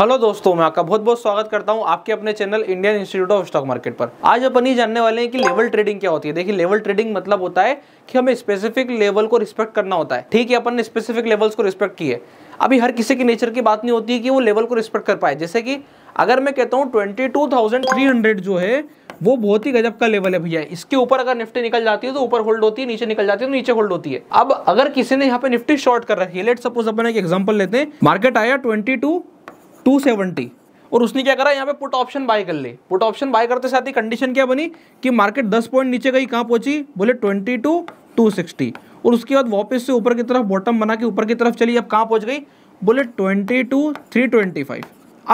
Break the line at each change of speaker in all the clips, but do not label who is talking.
hello दोस्तों मैं आपका बहुत बहुत स्वागत करता हूं आपके अपने channel Indian institute of stock market पर आज अपन ये जानने वाले हैं कि लेवल ट्रेडिंग क्या होती है देखिए लेवल ट्रेडिंग मतलब होता है कि हमें स्पेसिफिक लेवल को रिस्पेक्ट करना होता है ठीक है अपन ने स्पेसिफिक लेवल्स को रिस्पेक्ट किए अभी हर किसी की नेचर की बात नहीं होती है कि वो लेवल को रिस्पेक्ट कर पाए जैसे कि अगर मैं कहता हूँ ट्वेंटी जो है वो बहुत ही गजब का लेवल है भैया इसके ऊपर अगर निफ्टी निकल जाती है तो ऊपर होल्ड होती है नीचे निकल जाती है तो नीचे होल्ड होती है अब अगर किसी ने यहाँ पे निफ्टी शॉर्ट कर रखी है लेट सपोज अपन एक एग्जांपल लेते हैं मार्केट आया ट्वेंटी टू सेवेंटी और उसने क्या करा यहाँ पे पुट ऑप्शन बाय कर ले पुट ऑप्शन बाय करते साथ ही कंडीशन क्या बनी कि मार्केट दस पॉइंट नीचे गई कहाँ पहुंची बोले ट्वेंटी टू टू सिक्सटी और उसके बाद वापस से ऊपर की तरफ बॉटम बना के ऊपर की तरफ चली अब कहाँ पहुँच गई बोले twenty two three twenty five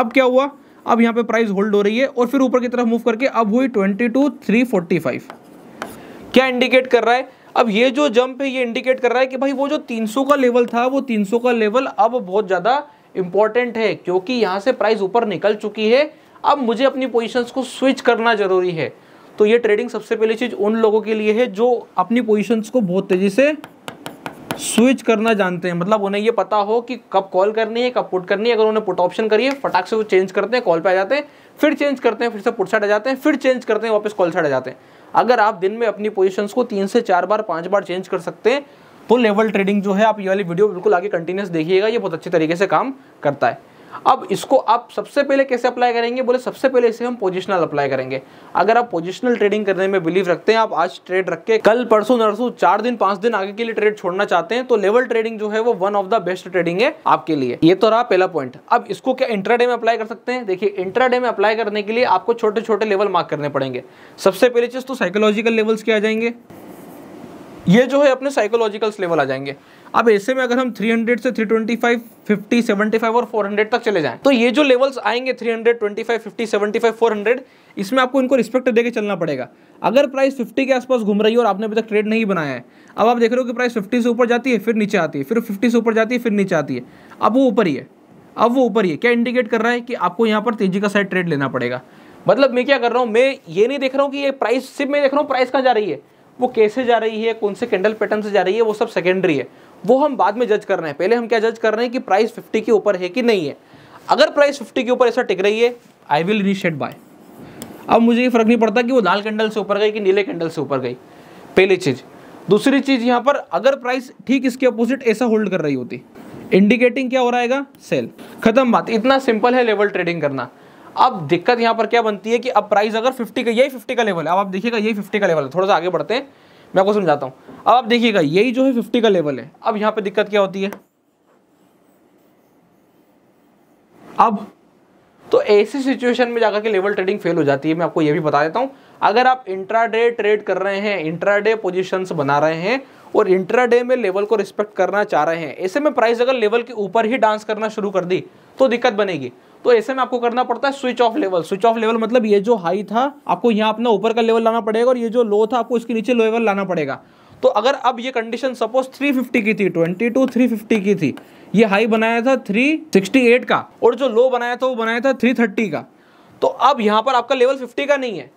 अब क्या हुआ अब यहाँ पे प्राइस होल्ड हो रही है और फिर ऊपर की तरफ मूव करके अब हुई twenty two three forty five क्या इंडिकेट कर रहा है अब ये जो जंप है ये इंडिकेट कर रहा है कि भाई वो जो 300 का लेवल था वो 300 का लेवल अब बहुत ज़्यादा इंपॉर्टेंट है क्योंकि यहाँ से प्राइस ऊपर निकल चुकी है अब मुझे अपनी पोजिशन को स्विच करना ज़रूरी है तो ये ट्रेडिंग सबसे पहली चीज़ उन लोगों के लिए है जो अपनी पोजीशंस को बहुत तेज़ी से स्विच करना जानते हैं मतलब उन्हें ये पता हो कि कब कॉल करनी है कब पुट करनी है अगर उन्हें पुट ऑप्शन करिए फटाक से वो चेंज करते हैं कॉल पे आ जाते हैं फिर चेंज करते हैं फिर से पुट साइड आ जाते हैं फिर चेंज करते हैं वापस कॉल साइड आ जाते हैं अगर आप दिन में अपनी पोजीशंस को तीन से चार बार पाँच बार चेंज कर सकते हैं पुल लेवल ट्रेडिंग जो है आप ये वाली वीडियो बिल्कुल आगे कंटिन्यूस देखिएगा ये बहुत अच्छे तरीके से काम करता है अब इसको आप सबसे पहले कैसे अप्लाई करेंगे बोले सबसे पहले इसे हम पोजिशनल अप्लाई करेंगे अगर आप पोजिशनल ट्रेडिंग करने में बिलीव रखते हैं आप आज ट्रेड रख के कल परसों नरसों चार दिन पांच दिन आगे के लिए ट्रेड छोड़ना चाहते हैं तो लेवल ट्रेडिंग जो है वो one of the best trading है आपके लिए ये तो रहा पहला पॉइंट अब इसको क्या इंट्राडे में अप्लाई कर सकते हैं देखिए इंट्राडे में अप्लाई करने के लिए आपको छोटे छोटे लेवल मार्क करने पड़ेंगे सबसे पहले चीज तो साइकोलॉजिकल लेवल्स के आ जाएंगे ये जो है अपने साइकोलॉजिकल्स लेवल आ जाएंगे अब ऐसे में अगर हम 300 से 325, 50, 75 और 400 तक चले जाएं तो ये जो लेवल्स आएंगे 300, 25, 50, 75, 400 इसमें आपको इनको रिस्पेक्ट देके चलना पड़ेगा अगर प्राइस 50 के आसपास घूम रही है और आपने अभी तक ट्रेड नहीं बनाया है अब आप देख रहे हो कि प्राइस 50 से ऊपर जाती है फिर नीचे आती है फिर फिफ्टी से ऊपर जाती है फिर नीचे आती है अब वो ऊपर ही है अब वो ऊपर ही है क्या इंडिकेट कर रहा है कि आपको यहाँ पर तेजी का साइड ट्रेड लेना पड़ेगा मतलब मैं क्या कर रहा हूँ मैं ये नहीं देख रहा हूँ कि ये प्राइस सिर्फ मैं देख रहा हूँ प्राइस कहाँ जा रही है वो कैसे जा रही है कौन से कैंडल पैटर्न से जा रही है वो सब सेकेंडरी है वो हम बाद में जज कर रहे हैं पहले हम क्या जज कर रहे हैं कि प्राइस फिफ्टी के ऊपर है कि नहीं है अगर प्राइस फिफ्टी के ऊपर ऐसा टिक रही है आई विल इनिशिएट बाय अब मुझे ये फर्क नहीं पड़ता कि वो लाल कैंडल से ऊपर गई कि नीले कैंडल से ऊपर गई पहली चीज़ दूसरी चीज़ यहाँ पर अगर प्राइस ठीक इसके अपोजिट ऐसा होल्ड कर रही होती इंडिकेटिंग क्या हो रहा है सेल खत्म बात इतना सिंपल है लेवल ट्रेडिंग करना अब दिक्कत यहाँ पर क्या बनती है कि अब प्राइस अगर फिफ्टी का यही फिफ्टी का लेवल है अब आप देखिएगा यही फिफ्टी का लेवल है थोड़ा सा आगे बढ़ते हैं मैं आपको समझाता हूँ अब आप देखिएगा यही जो है फिफ्टी का लेवल है अब यहाँ पर दिक्कत क्या होती है अब तो ऐसी सिचुएशन में जाकर के लेवल ट्रेडिंग फेल हो जाती है मैं आपको ये भी बता देता हूँ अगर आप इंट्राडे ट्रेड कर रहे हैं इंट्राडे पोजीशंस बना रहे हैं और इंट्राडे में लेवल को रिस्पेक्ट करना चाह रहे हैं ऐसे में प्राइस अगर लेवल के ऊपर ही डांस करना शुरू कर दी तो दिक्कत बनेगी तो ऐसे में आपको करना पड़ता है switch off level switch off level मतलब ये जो हाई था आपको यहाँ अपना ऊपर का लेवल लाना पड़ेगा और ये जो लो था आपको इसके नीचे लेवल लाना पड़ेगा तो अगर अब ये कंडीशन सपोज 350 की थी 22 350 की थी ये हाई बनाया था 368 का और जो लो बनाया था वो बनाया था 330 का तो अब यहाँ पर आपका लेवल 50 का नहीं है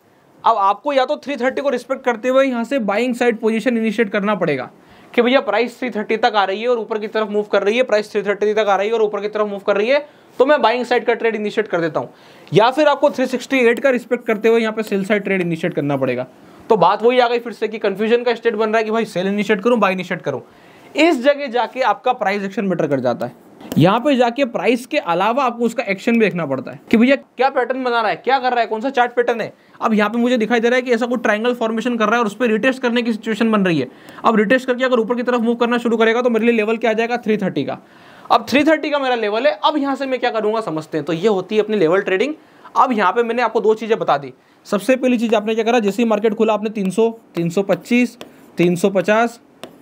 अब आपको या तो 330 को रिस्पेक्ट करते हुए यहाँ से बाइंग साइड पोजीशन इनिशिएट करना पड़ेगा कि भैया प्राइस 330 तक आ रही है और ऊपर की तरफ मूव कर रही है प्राइस 330 तक आ रही है और ऊपर की तरफ मूव कर रही है तो मैं बाइंग साइड का ट्रेड इनिशिएट कर देता हूँ या फिर आपको 368 का रिस्पेक्ट करते हुए यहाँ पे सेल साइड ट्रेड इनिशिएट करना पड़ेगा तो बात वही आ गई फिर से कि कंफ्यूजन का स्टेट बन रहा है कि भाई सेल इनिशिएट करूँ बाई इनिशिएट करूँ इस जगह जाके आपका प्राइस एक्शन मैटर कर जाता है यहाँ पे जाके प्राइस के अलावा आपको उसका एक्शन भी देखना पड़ता है कि भैया क्या पैटर्न बना रहा है क्या कर रहा है कौन सा चार्ट पैटर्न है अब यहाँ पे मुझे दिखाई दे रहा है कि ऐसा कोई ट्राइंगल फॉर्मेशन कर रहा है और उस पर रिटेस्ट करने की सिचुएशन बन रही है अब रिटेस्ट करके अगर ऊपर की तरफ मूव करना शुरू करेगा तो मेरे लिए लेवल क्या आ जाएगा थ्री थर्टी का अब थ्री थर्टी का मेरा लेवल है अब यहाँ से मैं क्या करूँगा समझते हैं तो ये होती है अपनी लेवल ट्रेडिंग अब यहाँ पर मैंने आपको दो चीज़ें बता दी सबसे पहली चीज़ आपने क्या करा जैसे ही मार्केट खुला आपने तीन सौ तीन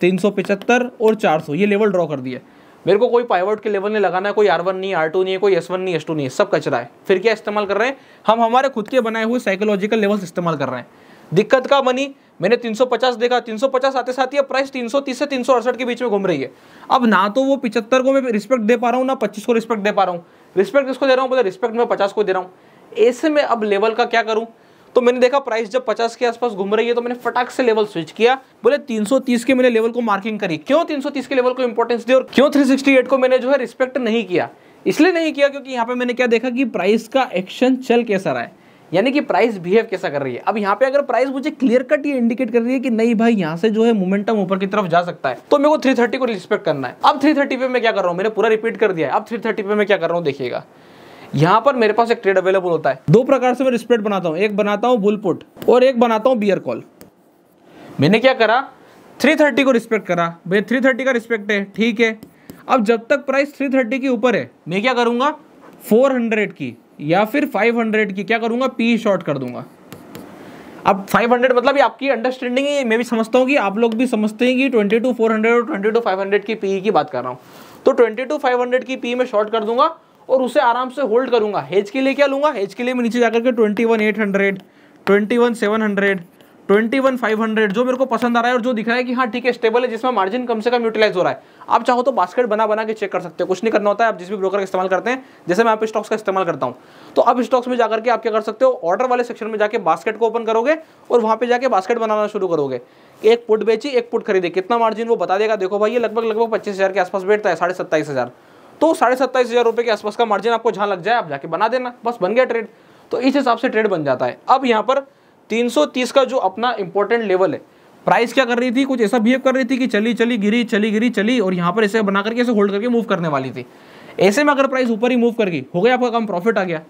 375 और चार ये लेवल ड्रॉ कर दिए मेरे को कोई पाइवर्ट के लेवल नहीं लगाना है कोई आर वन नहीं आर टू नहीं है कोई एस वन नहीं एस टू नहीं है सब कचरा है फिर क्या इस्तेमाल कर रहे हैं हम हमारे खुद के बनाए हुए साइकोलॉजिकल लेवल्स इस्तेमाल कर रहे हैं दिक्कत का बनी मैंने 350 देखा 350 आते साथ ही अब प्राइस 330 से तीन के बीच में घूम रही है अब ना तो वो पिछहत्तर को मैं रिस्पेक्ट दे पा रहा हूँ ना पच्चीस को रिस्पेक्ट दे पा रहा हूँ रिस्पेक्ट किसको दे रहा हूँ बोले मतलब रिस्पेक्ट मैं पचास को दे रहा हूँ ऐसे में अब लेवल का क्या करूँ तो मैंने देखा प्राइस जब पचास के आसपास घूम रही है तो मैंने फटाक से लेवल स्विच किया बोले 330 के मैंने लेवल को मार्किंग करी क्यों 330 के लेवल को इंपॉर्टेंस दी और क्यों 368 को मैंने जो है रिस्पेक्ट नहीं किया इसलिए नहीं किया क्योंकि यहाँ पे मैंने क्या देखा कि प्राइस का एक्शन चल कैसा रहा है यानी कि प्राइस बिहेव कैसा कर रही है अब यहाँ पे अगर प्राइस मुझे क्लियर कट ये इंडिकेट कर रही है कि नहीं भाई यहाँ से जो है मोमेंटम ऊपर की तरफ जा सकता है तो मेरे को 330 को रिस्पेक्ट करना है अब 330 पे मैं क्या कर रहा हूँ मैंने पूरा रिपीट कर दिया है अब 330 पे मैं क्या कर रहा हूँ देखिएगा यहाँ पर मेरे पास एक ट्रेड अवेलेबल होता है दो प्रकार से मैं स्प्रेड बनाता हूँ एक बनाता हूँ बुल पुट और एक बनाता हूँ बियर कॉल मैंने क्या करा 330 को रिस्पेक्ट करा भाई 330 का रिस्पेक्ट है ठीक है अब जब तक प्राइस 330 के ऊपर है मैं क्या करूँगा 400 की या फिर 500 की क्या करूँगा पी शॉर्ट कर दूंगा अब 500 मतलब ये आपकी अंडरस्टैंडिंग है मैं भी समझता हूँ कि आप लोग भी समझते हैं कि 22 400 और 22 500 की पी की बात कर रहा हूँ तो 22 500 की पी में शॉर्ट कर दूंगा और उसे आराम से होल्ड करूंगा हेज के लिए क्या लूंगा हेज के लिए मैं नीचे जाकर के twenty one eight hundred twenty one seven hundred twenty one five hundred जो मेरे को पसंद आ रहा है और जो दिख रहा है कि हाँ ठीक है स्टेबल है जिसमें मार्जिन कम से कम यूटिलाइज हो रहा है आप चाहो तो बास्केट बना बना के चेक कर सकते हो कुछ नहीं करना होता है आप जिस भी ब्रोकर का इस्तेमाल करते हैं जैसे मैं आप स्टॉक्स का इस्तेमाल करता हूँ तो आप स्टॉक्स में जाकर के आप क्या कर सकते हो ऑर्डर वाले सेक्शन में जाके बास्केट को ओपन करोगे और वहाँ पर जाकर बास्केट बनाना शुरू करोगे एक पुट बेची एक पुट खरीदे कितना मार्जिन वो बता देगा देखो भाई ये लगभग लगभग पच्चीस हज़ार के आसपास बैठता है साढ़े सत्ताईस हज़ार तो साढ़े सत्ताईस हज़ार रुपये के आसपास का मार्जिन आपको जहाँ लग जाए आप जाके बना देना बस बन गया ट्रेड तो इस हिसाब से ट्रेड बन जाता है अब यहाँ पर 330 का जो अपना इंपॉर्टेंट लेवल है प्राइस क्या कर रही थी कुछ ऐसा बिहेव कर रही थी कि चली चली गिरी चली गिरी चली और यहाँ पर ऐसे बना करके ऐसे होल्ड करके मूव करने वाली थी ऐसे में अगर प्राइस ऊपर ही मूव कर गई हो गया आपका कम प्रॉफिट आ गया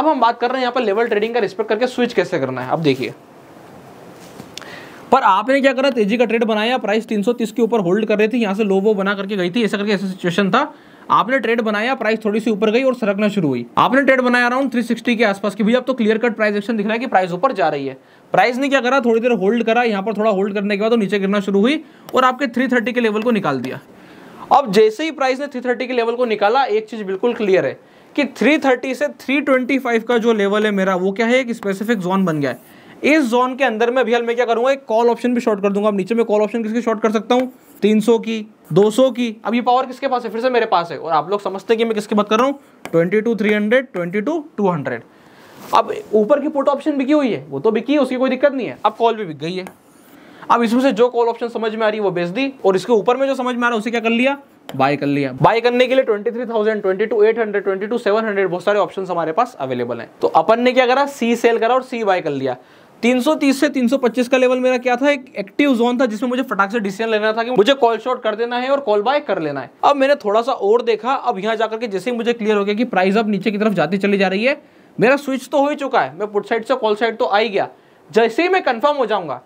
अब हम बात कर रहे हैं यहाँ पर लेवल ट्रेडिंग का रिस्पेक्ट करके स्विच कैसे करना है अब देखिए पर आपने क्या करा तेजी का ट्रेड बनाया प्राइस 330 के ऊपर होल्ड कर रही थी यहाँ से लो वो बना करके गई थी ऐसा करके ऐसा सिचुएशन था आपने ट्रेड बनाया प्राइस थोड़ी सी ऊपर गई और सरकना शुरू हुई आपने ट्रेड बनाया अराउंड 360 के आसपास की भैया अब तो क्लियर कट प्राइस एक्शन दिख रहा है कि प्राइस ऊपर जा रही है प्राइस ने क्या करा थोड़ी देर होल्ड करा यहाँ पर थोड़ा होल्ड करने के बाद तो नीचे गिरना शुरू हुई और आपके थ्री के लेवल को निकाल दिया अब जैसे ही प्राइस ने थ्री के लेवल को निकाला एक चीज बिल्कुल क्लियर है कि थ्री से थ्री का जो लेवल है मेरा वो क्या है एक स्पेसिफिक जोन बन गया है इस जोन के अंदर में अभी मैं क्या करूंगा एक कॉल ऑप्शन भी शॉर्ट कर दूंगा नीचे में कॉल ऑप्शन किसकी शॉर्ट कर सकता हूँ तीन की 200 की अब ये पावर किसके पास है फिर से मेरे पास है और आप लोग समझते हैं कि मैं किसकी बात कर रहा हूँ twenty two three hundred twenty two two hundred अब ऊपर की पुट ऑप्शन बिकी हुई है वो तो बिकी है उसकी कोई दिक्कत नहीं है अब कॉल भी बिक गई है अब इसमें से जो कॉल ऑप्शन समझ में आ रही है वो बेच दी और इसके ऊपर में जो समझ में आ रहा है उसे क्या कर लिया बाय कर लिया बाय करने के लिए twenty twenty twenty three thousand two eight hundred two seven hundred बहुत सारे ऑप्शन हमारे पास अवेलेबल हैं तो अपन ने क्या करा सी सेल करा और सी बाय कर लिया 330 से 325 का लेवल मेरा क्या था एक एक्टिव जोन था जिसमें मुझे फटाक से डिसीजन लेना था कि मुझे कॉल शॉट कर देना है और कॉल बाय कर लेना है अब मैंने थोड़ा सा और देखा अब यहाँ जाकर के जैसे ही मुझे क्लियर हो गया कि प्राइस अब नीचे की तरफ जाती चली जा रही है मेरा स्विच तो हो ही चुका है मैं पुट साइड से कॉल साइड तो आ ही गया जैसे ही मैं कन्फर्म हो जाऊंगा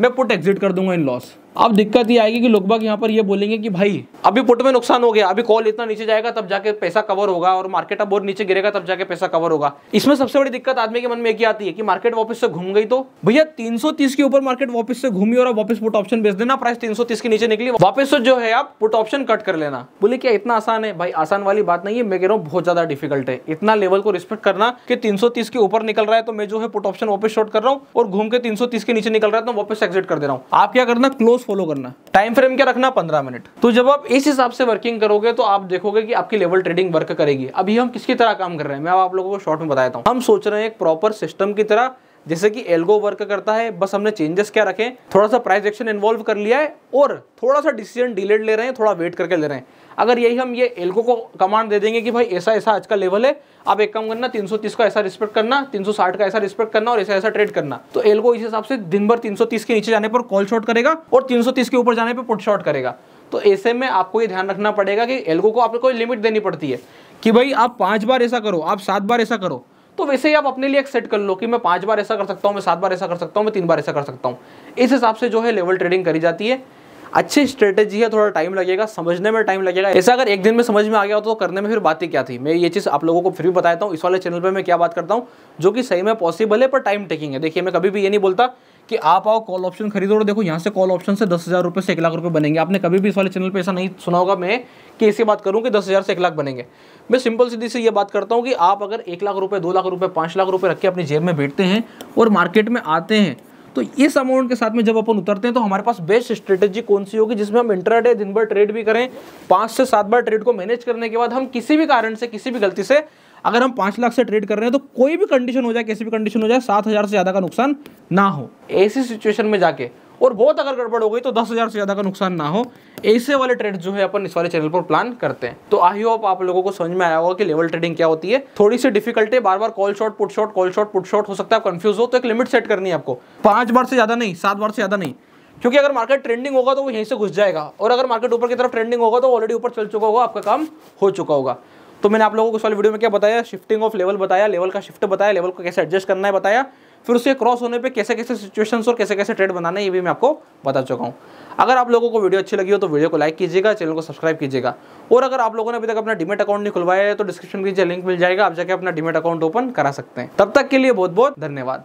मैं पुट एग्जिट कर दूंगा इन लॉस अब दिक्कत ये आएगी कि लोग बाग यहाँ पर ये बोलेंगे कि भाई अभी पुट में नुकसान हो गया अभी कॉल इतना नीचे जाएगा तब जाके पैसा कवर होगा और मार्केट अब और नीचे गिरेगा तब जाके पैसा कवर होगा इसमें सबसे बड़ी दिक्कत आदमी के मन में एक आती है कि मार्केट वापस से घूम गई तो भैया 330 के ऊपर मार्केट वापस से घूमी और वापस पुट ऑप्शन बेच देना प्राइस तीन के नीचे निकली वापस से जो है आप पुट ऑप्शन कट कर लेना बोले क्या इतना आसान है भाई आसान वाली बात नहीं है मैं कह रहा हूँ बहुत ज्यादा डिफिकल्ट है इतना लेवल को रिस्पेक्ट करना की तीन के ऊपर निकल रहा है तो मैं जो है पुट ऑप्शन वापस शॉर्ट कर रहा हूँ और घूम के तीन के नीचे निकल रहा है तो वापस एक्सिट कर दे रहा हूँ आप क्या करना क्लोज फॉलो करना टाइम फ्रेम क्या रखना पंद्रह मिनट तो जब आप इस हिसाब से वर्किंग करोगे तो आप देखोगे कि आपकी लेवल ट्रेडिंग वर्क करेगी अभी हम किसकी तरह काम कर रहे हैं मैं आप लोगों को शॉर्ट में बताता हूँ हम सोच रहे हैं एक प्रॉपर सिस्टम की तरह जैसे कि एल्गो वर्क करता है बस हमने चेंजेस क्या रखे थोड़ा सा प्राइस एक्शन इन्वॉल्व कर लिया है और थोड़ा सा डिसीजन डिलेड ले रहे हैं थोड़ा वेट करके ले रहे हैं अगर यही हम ये एल्गो को कमांड दे देंगे कि भाई ऐसा ऐसा आज का लेवल है आप एक काम करना 330 का ऐसा रिस्पेक्ट करना 360 का ऐसा रिस्पेक्ट करना और ऐसा ऐसा ट्रेड करना तो एल इस हिसाब से दिन भर 330 के नीचे जाने पर कॉल शॉर्ट करेगा और 330 के ऊपर जाने पर पुट शॉर्ट करेगा तो ऐसे में आपको ये ध्यान रखना पड़ेगा कि एल्गो को आपको कोई लिमिट देनी पड़ती है कि भाई आप पाँच बार ऐसा करो आप सात बार ऐसा करो तो वैसे ही आप अपने लिए एक सेट कर लो कि मैं पाँच बार ऐसा कर सकता हूँ मैं सात बार ऐसा कर सकता हूँ मैं तीन बार ऐसा कर सकता हूँ इस हिसाब से जो है लेवल ट्रेडिंग करी जाती है अच्छी स्ट्रेटेजी है थोड़ा टाइम लगेगा समझने में टाइम लगेगा ऐसा अगर एक दिन में समझ में आ गया तो करने में फिर बातें क्या थी मैं ये चीज़ आप लोगों को फिर भी बताता हूँ इस वाले चैनल पर मैं क्या बात करता हूँ जो कि सही में पॉसिबल है पर टाइम टेकिंग है देखिए मैं कभी भी ये नहीं बोलता कि आप आओ कॉल ऑप्शन खरीदो और देखो यहाँ से कॉल ऑप्शन से दस हज़ार रुपये से एक लाख रुपये बनेंगे आपने कभी भी इस वाले चैनल पे ऐसा नहीं सुना होगा मैं कि ऐसी बात करूँ कि दस हज़ार से एक लाख बनेंगे मैं सिंपल सीधी से ये बात करता हूँ कि आप अगर एक लाख रुपये दो लाख रुपये पाँच लाख रुपये रख के अपनी जेब में बैठते हैं और मार्केट में आते हैं तो इस अमाउंट के साथ में जब अपन उतरते हैं तो हमारे पास बेस्ट स्ट्रेटेजी कौन सी होगी जिसमें हम इंटरडे दिन भर ट्रेड भी करें पांच से सात बार ट्रेड को मैनेज करने के बाद हम किसी भी कारण से किसी भी गलती से अगर हम पांच लाख से ट्रेड कर रहे हैं तो कोई भी कंडीशन हो जाए कैसी भी कंडीशन हो जाए सात हज़ार से ज़्यादा का नुकसान ना हो ऐसी सिचुएशन में जाके और बहुत अगर गड़बड़ हो गई तो दस हज़ार से ज़्यादा का नुकसान ना हो ऐसे वाले ट्रेड जो है अपन इस वाले चैनल पर प्लान करते हैं तो आई होप आप लोगों को समझ में आया होगा कि लेवल ट्रेडिंग क्या होती है थोड़ी सी डिफिकल्टी बार बार call short put short call short put short हो सकता है कंफ्यूज हो तो एक लिमिट सेट करनी है आपको पांच बार से ज्यादा नहीं सात बार से ज्यादा नहीं क्योंकि अगर मार्केट ट्रेंडिंग होगा तो वो यहीं से घुस जाएगा और अगर मार्केट ऊपर की तरफ ट्रेंडिंग होगा तो ऑलरेडी ऊपर चल चुका होगा आपका काम हो चुका होगा तो मैंने आप लोगों को इस वाले वीडियो में क्या बताया शिफ्टिंग ऑफ लेवल बताया लेवल का शिफ्ट बताया लेवल को कैसे एडजस्ट करना है बताया फिर उसके क्रॉस होने पे कैसे कैसे सिचुएशंस और कैसे कैसे ट्रेड बनाना है ये भी मैं आपको बता चुका हूँ अगर आप लोगों को वीडियो अच्छी लगी हो तो वीडियो को लाइक कीजिएगा चैनल को सब्सक्राइब कीजिएगा और अगर आप लोगों ने अभी तक अपना डिमेट अकाउंट नहीं खुलवाया है तो डिस्क्रिप्शन में लिंक मिल जाएगा आप जाके अपना डिमेट अकाउंट ओपन करा सकते हैं तब तक के लिए बहुत बहुत धन्यवाद